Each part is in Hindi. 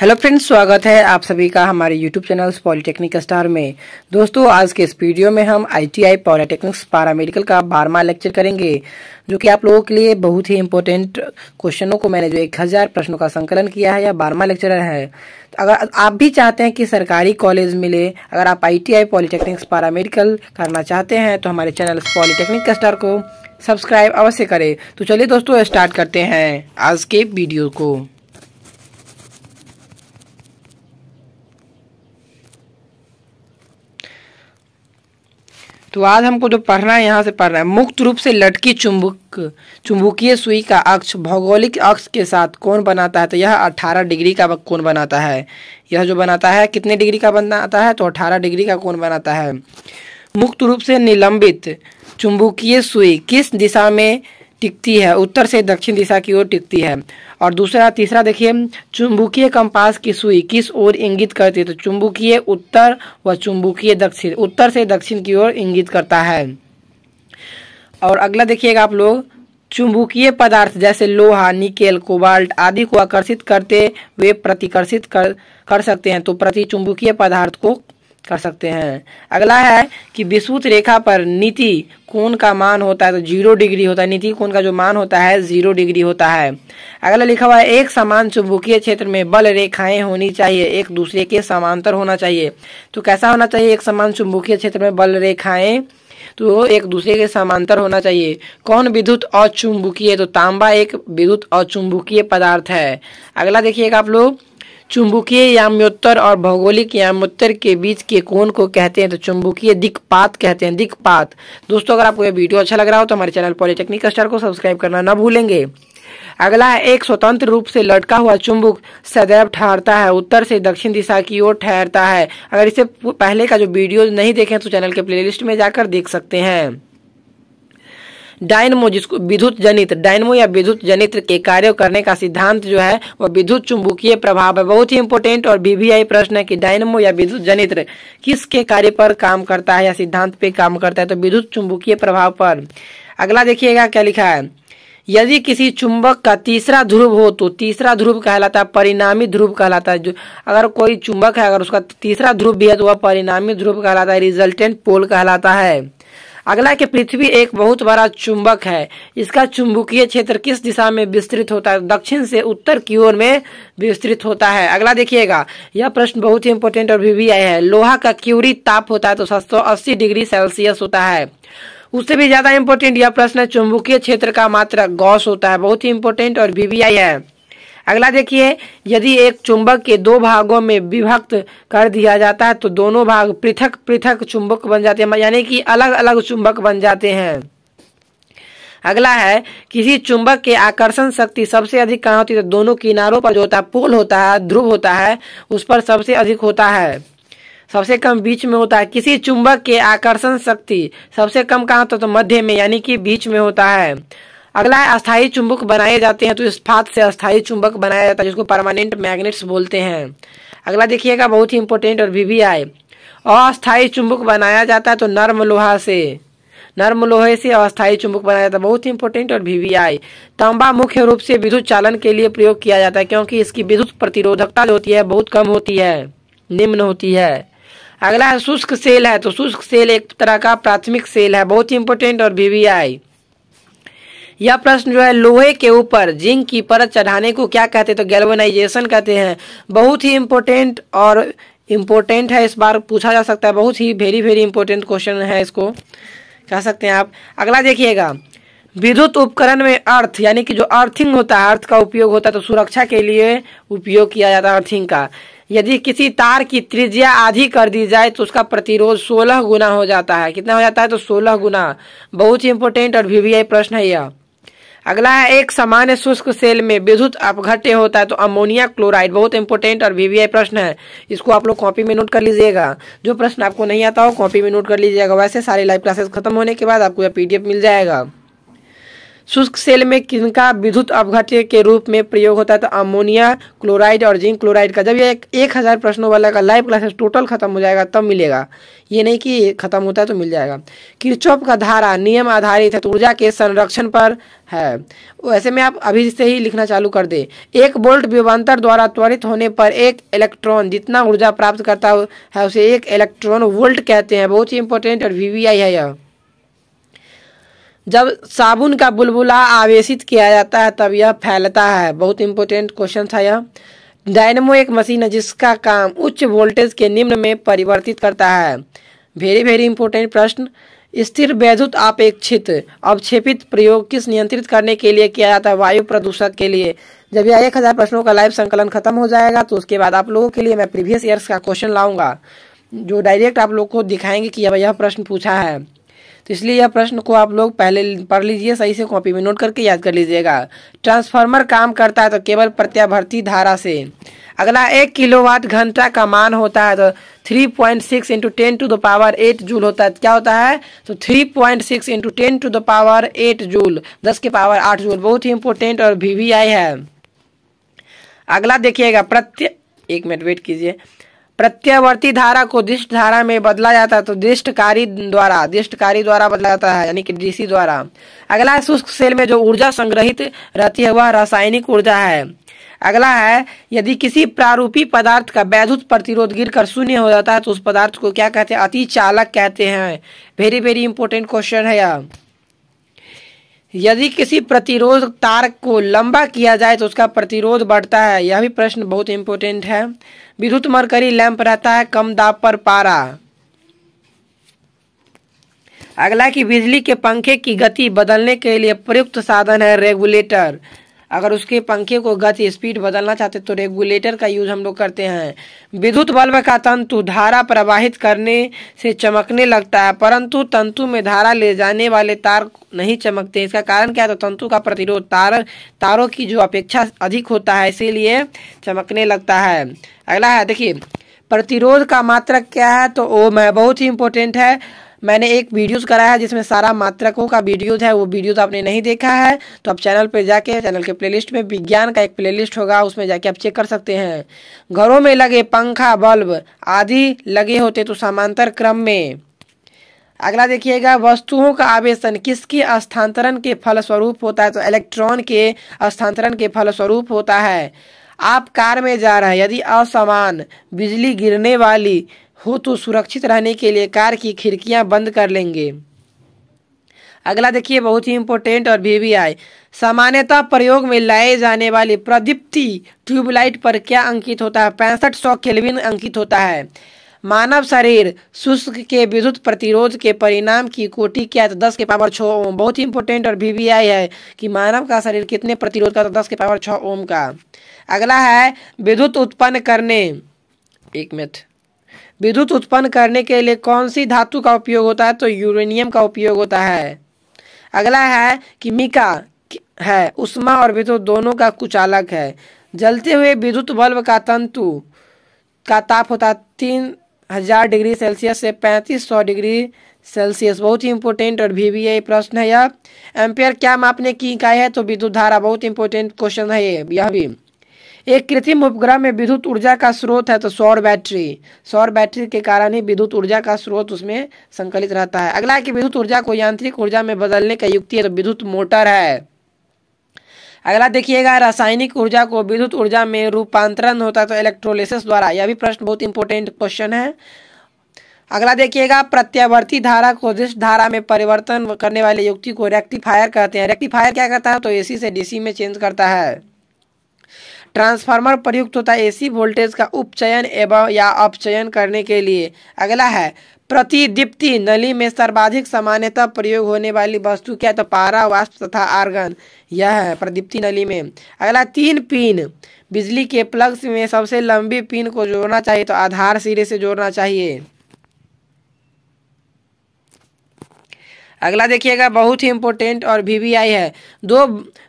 हेलो फ्रेंड्स स्वागत है आप सभी का हमारे यूट्यूब चैनल पॉलिटेक्निक स्टार में दोस्तों आज के इस वीडियो में हम आईटीआई पॉलिटेक्निक्स मेडिकल का बारहवा लेक्चर करेंगे जो कि आप लोगों के लिए बहुत ही इंपॉर्टेंट क्वेश्चनों को मैंने जो एक हजार प्रश्नों का संकलन किया है या बारहवा लेक्चर है तो अगर आप भी चाहते हैं कि सरकारी कॉलेज मिले अगर आप आई पॉलिटेक्निक्स मेडिकल करना चाहते हैं तो हमारे चैनल पॉलिटेक्निक स्टार को सब्सक्राइब अवश्य करें तो चलिए दोस्तों स्टार्ट करते हैं आज के वीडियो को तो आज हमको जो पढ़ना है यहाँ से पढ़ना है मुक्त रूप से लटकी चुंबक चुंबकीय सुई का अक्ष भौगोलिक अक्ष के साथ कौन बनाता है तो यह 18 डिग्री का कौन बनाता है यह जो बनाता है कितने डिग्री का बनाता है तो 18 डिग्री का कौन बनाता है मुक्त रूप से निलंबित चुंबकीय सुई किस दिशा में टिकती है उत्तर से दक्षिण दिशा की ओर टिकती है और दूसरा तीसरा देखिए चुंबकीय कंपास की सुई किस ओर इंगित करती है तो चुंबकीय उत्तर व चुंबकीय दक्षिण उत्तर से दक्षिण की ओर इंगित करता है और अगला देखिएगा आप लोग चुंबकीय पदार्थ जैसे लोहा निकेल कोबाल्ट आदि को आकर्षित करते हुए प्रतिकर्षित कर कर सकते हैं तो प्रति चुंबकीय पदार्थ को कर सकते हैं अगला है कि विषुत रेखा पर नीति कोण का मान होता है तो जीरो डिग्री होता है नीति कोण का जो मान होता है जीरो डिग्री होता है अगला लिखा हुआ है एक समान चुंबकीय क्षेत्र में बल रेखाएं होनी चाहिए एक दूसरे के समांतर होना चाहिए तो कैसा होना चाहिए एक समान चुंबकीय क्षेत्र में बल रेखाएं तो एक दूसरे के समांतर होना चाहिए कौन विद्युत अचुंबकीय तो तांबा एक विद्युत अचुंबकीय पदार्थ है अगला देखिएगा आप लोग चुंबकीय याम्योत्तर और भौगोलिक याम्योत्तर के बीच के कोण को कहते हैं तो चुंबकीय दिक्पात कहते हैं दिक्पात दोस्तों अगर आपको यह वीडियो अच्छा लग रहा हो तो हमारे चैनल पॉलिटेक्निक स्टार को सब्सक्राइब करना ना भूलेंगे अगला है एक स्वतंत्र रूप से लटका हुआ चुंबक सदैव ठहरता है उत्तर से दक्षिण दिशा की ओर ठहरता है अगर इसे पहले का जो वीडियो नहीं देखें तो चैनल के प्लेलिस्ट में जाकर देख सकते हैं डायनमो जिसको विद्युत जनित डायनमो या विद्युत जनित्र के कार्य करने का सिद्धांत जो है वह विद्युत चुंबकीय प्रभाव है बहुत ही इंपोर्टेंट और बीबीआई प्रश्न है कि डायनमो या विद्युत जनित किसके कार्य पर काम करता है या सिद्धांत पे काम करता है तो विद्युत चुंबकीय प्रभाव पर अगला देखिएगा क्या लिखा है यदि किसी चुंबक का तीसरा ध्रुव हो तो तीसरा ध्रुव कहलाता है परिणामी ध्रुव कहलाता है जो अगर कोई चुंबक है अगर उसका तीसरा ध्रुव भी है तो वह परिणामी ध्रुव कहलाता है रिजल्टेंट पोल कहलाता है अगला कि पृथ्वी एक बहुत बड़ा चुंबक है इसका चुंबकीय क्षेत्र किस दिशा में विस्तृत होता है दक्षिण से उत्तर की ओर में विस्तृत होता है अगला देखिएगा यह प्रश्न बहुत ही इंपोर्टेंट और भी आया है लोहा का क्यूरी ताप होता है तो सात डिग्री सेल्सियस होता है उससे भी ज्यादा इम्पोर्टेंट यह प्रश्न है चुंबकीय क्षेत्र का मात्र गौस होता है बहुत ही इम्पोर्टेंट और भी है अगला देखिए यदि एक चुंबक के दो भागों में विभक्त कर दिया जाता है तो दोनों भाग पृथक पृथक चुंबक बन जाते हैं यानी कि अलग अलग चुंबक बन जाते हैं अगला है किसी चुंबक के आकर्षण शक्ति सबसे अधिक कहाँ होती है तो दोनों किनारों पर जो होता है पोल होता है ध्रुव होता है उस पर सबसे अधिक होता है सबसे कम बीच में होता है किसी चुंबक के आकर्षण शक्ति सबसे कम कहाँ होता है तो मध्य में यानी कि बीच में होता है अगला है अस्थायी चुंबक बनाए जाते हैं तो इस्पात से अस्थायी चुंबक बनाया जाता है जिसको परमानेंट मैग्नेट्स बोलते हैं अगला देखिएगा बहुत ही इंपॉर्टेंट और भी आए अस्थायी चुंबक बनाया जाता है तो नर्म लोहा से नर्म लोहे से अस्थायी चुंबक बनाया जाता है बहुत ही इंपॉर्टेंट और आई तांबा मुख्य रूप से विद्युत चालन के लिए प्रयोग किया जाता है क्योंकि इसकी विद्युत प्रतिरोधकता जो होती है बहुत कम होती है निम्न होती है अगला है शुष्क सेल है तो शुष्क सेल एक तरह का प्राथमिक सेल है बहुत ही इंपॉर्टेंट और आई यह प्रश्न जो है लोहे के ऊपर जिंक की परत चढ़ाने को क्या कहते हैं तो गैल्वेनाइजेशन कहते हैं बहुत ही इम्पोर्टेंट और इम्पोर्टेंट है इस बार पूछा जा सकता है बहुत ही वेरी वेरी इंपॉर्टेंट क्वेश्चन है इसको कह सकते हैं आप अगला देखिएगा विद्युत उपकरण में अर्थ यानी कि जो अर्थिंग होता है अर्थ का उपयोग होता है तो सुरक्षा के लिए उपयोग किया जाता है अर्थिंग का यदि किसी तार की त्रिज्या आधी कर दी जाए तो उसका प्रतिरोध 16 गुना हो जाता है कितना हो जाता है तो 16 गुना बहुत ही इंपॉर्टेंट और वीवीआई प्रश्न है यह अगला है एक सामान्य शुष्क सेल में विद्युत अपघट्य होता है तो अमोनिया क्लोराइड बहुत इंपोर्टेंट और वीवीआई प्रश्न है इसको आप लोग कॉपी में नोट कर लीजिएगा जो प्रश्न आपको नहीं आता हो कॉपी में नोट कर लीजिएगा वैसे सारी लाइव क्लासेस खत्म होने के बाद आपको यह पीडीएफ मिल जाएगा शुष्क सेल में किनका विद्युत अवघट के रूप में प्रयोग होता है तो अमोनिया क्लोराइड और जिंक क्लोराइड का जब ये एक, एक हज़ार प्रश्नों वाला का लाइव क्लासेस टोटल खत्म हो जाएगा तब मिलेगा ये नहीं कि खत्म होता है तो मिल जाएगा किरचौप का धारा नियम आधारित है तो ऊर्जा के संरक्षण पर है ऐसे में आप अभी से ही लिखना चालू कर दे एक बोल्ट विभांतर द्वारा त्वरित होने पर एक इलेक्ट्रॉन जितना ऊर्जा प्राप्त करता है उसे एक इलेक्ट्रॉन वोल्ट कहते हैं बहुत ही इंपॉर्टेंट और वी है यह जब साबुन का बुलबुला आवेशित किया जाता है तब यह फैलता है बहुत इंपॉर्टेंट क्वेश्चन था यह डायनमो एक मशीन है जिसका काम उच्च वोल्टेज के निम्न में परिवर्तित करता है वेरी वेरी इंपॉर्टेंट प्रश्न स्थिर वैद्युत अपेक्षित अवक्षेपित प्रयोग किस नियंत्रित करने के लिए किया जाता है वायु प्रदूषक के लिए जब यह एक हज़ार प्रश्नों का लाइव संकलन खत्म हो जाएगा तो उसके बाद आप लोगों के लिए मैं प्रीवियस ईयर्स का क्वेश्चन लाऊंगा जो डायरेक्ट आप लोग को दिखाएंगे कि यह प्रश्न पूछा है तो इसलिए यह प्रश्न को आप लोग पहले पढ़ लीजिए सही से कॉपी में नोट करके याद कर लीजिएगा ट्रांसफार्मर काम करता है तो केवल प्रत्याभर्ती धारा से अगला एक किलोवाट घंटा का मान होता है तो three point six into ten to the power eight joule होता है क्या होता है तो three point six into ten to the power eight joule दस के पावर आठ जूल बहुत ही इंपॉर्टेंट और वी वी आई है अगला देखिएगा प्रत्येक एक मिनट वेट कीजिए प्रत्यावर्ती धारा को दृष्ट धारा में बदला जाता है तो दृष्टकारी द्वारा दृष्टकारी द्वारा बदला जाता है यानी कि डीसी द्वारा अगला है शुष्क सेल में जो ऊर्जा संग्रहित रहती है वह रासायनिक ऊर्जा है अगला है यदि किसी प्रारूपी पदार्थ का वैद्युत प्रतिरोध गिर कर शून्य हो जाता है तो उस पदार्थ को क्या कहते हैं अति चालक कहते हैं वेरी वेरी इंपॉर्टेंट क्वेश्चन है यह यदि किसी प्रतिरोध तार को लंबा किया जाए तो उसका प्रतिरोध बढ़ता है यह भी प्रश्न बहुत इंपॉर्टेंट है विद्युत मरकरी लैंप रहता है कम दाब पर पारा अगला कि बिजली के पंखे की गति बदलने के लिए प्रयुक्त साधन है रेगुलेटर अगर उसके पंखे को गति स्पीड बदलना चाहते तो रेगुलेटर का यूज हम लोग करते हैं विद्युत बल्ब का तंतु धारा प्रवाहित करने से चमकने लगता है परंतु तंतु में धारा ले जाने वाले तार नहीं चमकते इसका कारण क्या है तो तंतु का प्रतिरोध तार तारों की जो अपेक्षा अधिक होता है इसीलिए चमकने लगता है अगला है देखिए प्रतिरोध का मात्रक क्या है तो ओम है बहुत ही इंपॉर्टेंट है मैंने एक वीडियोज़ कराया है जिसमें सारा मात्रकों का वीडियोज़ है वो वीडियोज़ आपने नहीं देखा है तो आप चैनल पर जाके चैनल के प्लेलिस्ट में विज्ञान का एक प्लेलिस्ट होगा उसमें जाके आप चेक कर सकते हैं घरों में लगे पंखा बल्ब आदि लगे होते तो समांतर क्रम में अगला देखिएगा वस्तुओं का आवेशन किसके स्थानांतरण के फलस्वरूप होता है तो इलेक्ट्रॉन के स्थानांतरण के फलस्वरूप होता है आप कार में जा रहे हैं यदि असमान बिजली गिरने वाली हो तो सुरक्षित रहने के लिए कार की खिड़कियां बंद कर लेंगे अगला देखिए बहुत ही इम्पोर्टेंट और वी वी आई सामान्यतः प्रयोग में लाए जाने वाले प्रदीप्ति ट्यूबलाइट पर क्या अंकित होता है पैंसठ सौ केल्विन अंकित होता है मानव शरीर शुष्क के विद्युत प्रतिरोध के परिणाम की कोटि क्या है तो दस के पावर छः ओम बहुत ही इंपॉर्टेंट और वी आई है कि मानव का शरीर कितने प्रतिरोध का तो दस के पावर छः ओम का अगला है विद्युत उत्पन्न करने एक मिनट विद्युत उत्पन्न करने के लिए कौन सी धातु का उपयोग होता है तो यूरेनियम का उपयोग होता है अगला है कि मिका है उष्मा और विद्युत दोनों का कुचालक है जलते हुए विद्युत बल्ब का तंतु का ताप होता है तीन हजार डिग्री सेल्सियस से पैंतीस सौ डिग्री सेल्सियस बहुत ही इंपॉर्टेंट और भी, भी ये प्रश्न है यह एम्पेयर क्या मापने की इकाई है तो विद्युत धारा बहुत इंपॉर्टेंट क्वेश्चन है ये यह भी एक कृत्रिम उपग्रह में विद्युत ऊर्जा का स्रोत है तो सौर बैटरी सौर बैटरी के कारण ही विद्युत ऊर्जा का स्रोत उसमें संकलित रहता है अगला है कि विद्युत ऊर्जा को यांत्रिक ऊर्जा में बदलने का युक्ति है तो विद्युत मोटर है अगला देखिएगा रासायनिक ऊर्जा को विद्युत ऊर्जा में रूपांतरण होता है तो इलेक्ट्रोलिसिस द्वारा यह भी प्रश्न बहुत इंपॉर्टेंट क्वेश्चन है अगला देखिएगा प्रत्यावर्ती धारा को जिस धारा में परिवर्तन करने वाले युक्ति को रेक्टिफायर कहते हैं रेक्टिफायर क्या करता है तो एसी से डीसी में चेंज करता है ट्रांसफार्मर प्रयुक्त होता है एसी वोल्टेज का उपचयन एवं या अपचयन करने के लिए अगला है प्रतिदीप्ति नली में सर्वाधिक सामान्यतः प्रयोग होने वाली वस्तु क्या तो पारा वाष्प तथा आर्गन यह है प्रदीप्ति नली में अगला तीन पिन बिजली के प्लग्स में सबसे लंबी पिन को जोड़ना चाहिए तो आधार सिरे से जोड़ना चाहिए अगला देखिएगा बहुत ही इम्पोर्टेंट और वीवीआई है दो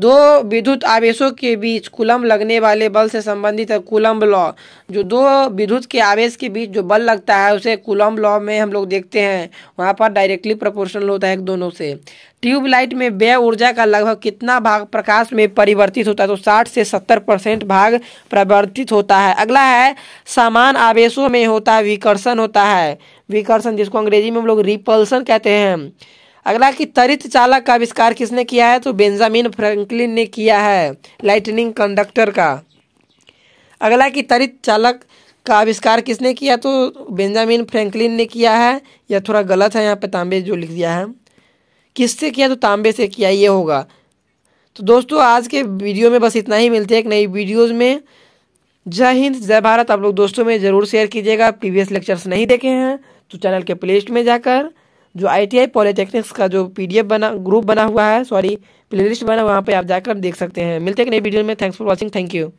दो विद्युत आवेशों के बीच कुलम लगने वाले बल से संबंधित है कुलम लॉ जो दो विद्युत के आवेश के बीच जो बल लगता है उसे कुलम लॉ में हम लोग देखते हैं वहाँ पर डायरेक्टली प्रोपोर्शनल होता है दोनों से ट्यूबलाइट में व्यय ऊर्जा का लगभग कितना भाग प्रकाश में परिवर्तित होता है तो 60 से 70 परसेंट भाग परिवर्तित होता है अगला है समान आवेशों में होता है विकर्षण होता है विकर्षण जिसको अंग्रेजी में हम लोग रिपल्सन कहते हैं अगला कि तरित चालक का आविष्कार किसने किया है तो बेंजामिन फ्रैंकलिन ने किया है लाइटनिंग कंडक्टर का अगला कि तरित चालक का आविष्कार किसने किया तो बेंजामिन फ्रैंकलिन ने किया है या थोड़ा गलत है यहाँ पे तांबे जो लिख दिया है किससे किया तो तांबे से किया ये होगा तो दोस्तों आज के वीडियो में बस इतना ही मिलते हैं एक नई वीडियोज़ में जय हिंद जय भारत आप लोग दोस्तों में ज़रूर शेयर कीजिएगा प्रीवियस लेक्चर्स नहीं देखे हैं तो चैनल के प्लेलिस्ट में जाकर जो आईटीआई पॉलिटेक्निक्स का जो पीडीएफ बना ग्रुप बना हुआ है सॉरी प्लेलिस्ट बना वहाँ पे आप जाकर देख सकते हैं मिलते हैं नई वीडियो में thanks for watching thank you